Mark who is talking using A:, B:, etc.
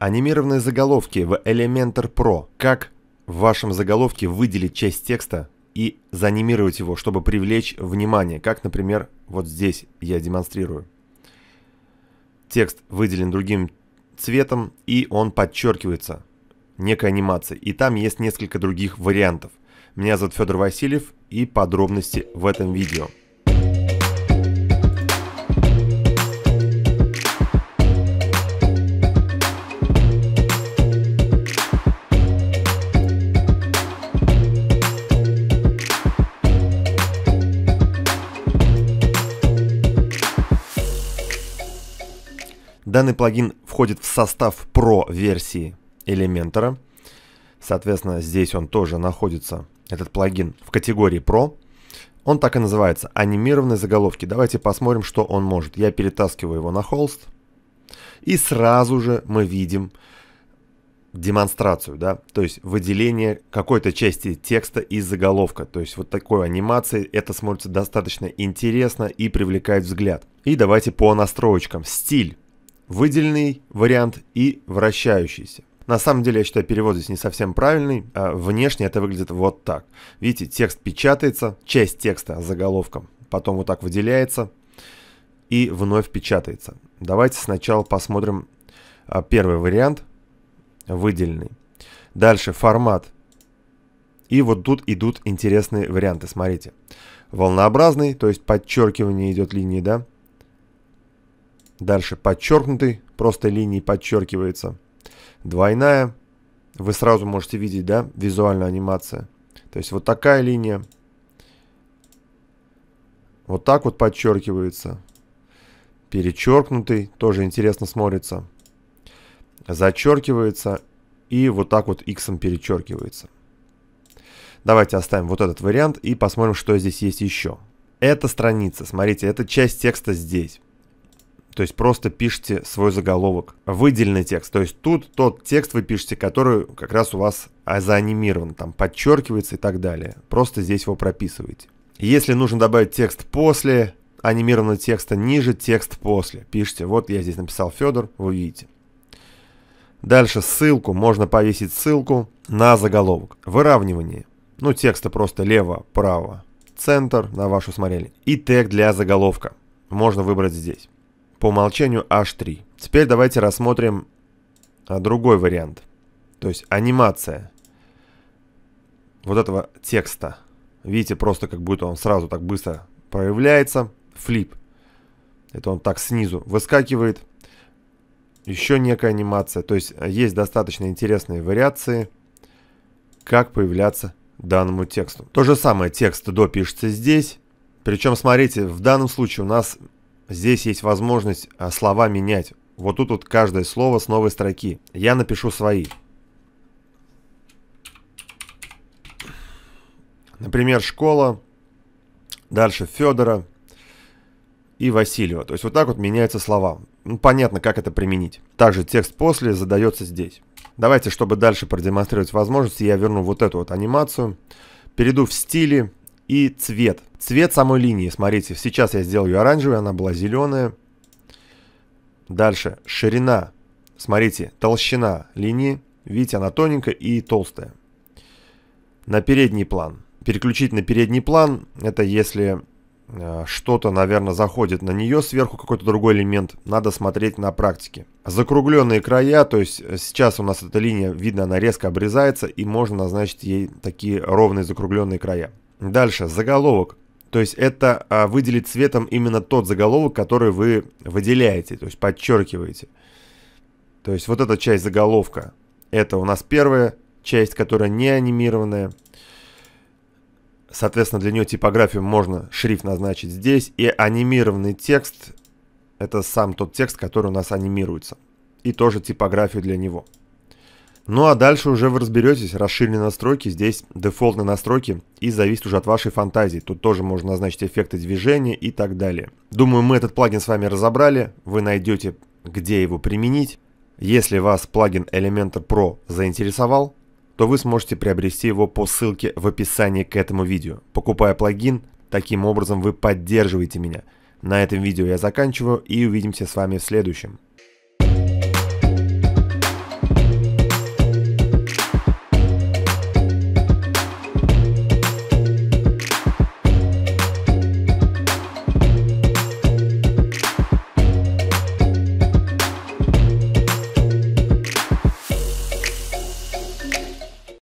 A: Анимированные заголовки в Elementor Pro. Как в вашем заголовке выделить часть текста и заанимировать его, чтобы привлечь внимание, как, например, вот здесь я демонстрирую. Текст выделен другим цветом, и он подчеркивается некой анимацией. И там есть несколько других вариантов. Меня зовут Федор Васильев, и подробности в этом видео. Данный плагин входит в состав Pro версии Elementor. Соответственно, здесь он тоже находится, этот плагин, в категории Pro. Он так и называется, анимированные заголовки. Давайте посмотрим, что он может. Я перетаскиваю его на холст. И сразу же мы видим демонстрацию, да, то есть выделение какой-то части текста из заголовка. То есть вот такой анимации это смотрится достаточно интересно и привлекает взгляд. И давайте по настроечкам. Стиль выделенный вариант и вращающийся. На самом деле, я считаю, перевод здесь не совсем правильный. А внешне это выглядит вот так. Видите, текст печатается, часть текста заголовком, потом вот так выделяется и вновь печатается. Давайте сначала посмотрим а, первый вариант, выделенный. Дальше формат. И вот тут идут интересные варианты, смотрите. Волнообразный, то есть подчеркивание идет линии, да? Дальше подчеркнутый, просто линии подчеркивается. Двойная, вы сразу можете видеть, да, визуальная анимация. То есть вот такая линия. Вот так вот подчеркивается. Перечеркнутый, тоже интересно смотрится. Зачеркивается и вот так вот X перечеркивается. Давайте оставим вот этот вариант и посмотрим, что здесь есть еще. Эта страница, смотрите, это часть текста здесь. То есть просто пишите свой заголовок, выделенный текст. То есть тут тот текст вы пишете, который как раз у вас а, заанимирован, там подчеркивается и так далее. Просто здесь его прописываете. Если нужно добавить текст после анимированного текста, ниже текст после. Пишите, вот я здесь написал Федор, вы видите. Дальше ссылку, можно повесить ссылку на заголовок. Выравнивание. Ну, текста просто лево-право, центр на вашу смотрели. И тег для заголовка можно выбрать здесь. По умолчанию H3. Теперь давайте рассмотрим а, другой вариант. То есть анимация вот этого текста. Видите, просто как будто он сразу так быстро проявляется. Флип. Это он так снизу выскакивает. Еще некая анимация. То есть а, есть достаточно интересные вариации, как появляться данному тексту. То же самое текст до пишется здесь. Причем, смотрите, в данном случае у нас Здесь есть возможность а, слова менять. Вот тут вот каждое слово с новой строки. Я напишу свои. Например, школа, дальше Федора и Василия. То есть вот так вот меняются слова. Ну, понятно, как это применить. Также текст после задается здесь. Давайте, чтобы дальше продемонстрировать возможности, я верну вот эту вот анимацию. Перейду в стили и цвет. Цвет самой линии, смотрите, сейчас я сделаю ее оранжевой, она была зеленая. Дальше, ширина, смотрите, толщина линии, видите, она тоненькая и толстая. На передний план. Переключить на передний план, это если э, что-то, наверное, заходит на нее сверху, какой-то другой элемент. Надо смотреть на практике. Закругленные края, то есть э, сейчас у нас эта линия, видно, она резко обрезается, и можно назначить ей такие ровные закругленные края. Дальше, заголовок. То есть это а, выделить цветом именно тот заголовок, который вы выделяете, то есть подчеркиваете. То есть вот эта часть заголовка. Это у нас первая часть, которая не анимированная. Соответственно, для нее типографию можно шрифт назначить здесь. И анимированный текст – это сам тот текст, который у нас анимируется. И тоже типографию для него. Ну а дальше уже вы разберетесь, расширенные настройки, здесь дефолтные настройки и зависит уже от вашей фантазии. Тут тоже можно назначить эффекты движения и так далее. Думаю, мы этот плагин с вами разобрали, вы найдете, где его применить. Если вас плагин Elementor Pro заинтересовал, то вы сможете приобрести его по ссылке в описании к этому видео. Покупая плагин, таким образом вы поддерживаете меня. На этом видео я заканчиваю и увидимся с вами в следующем.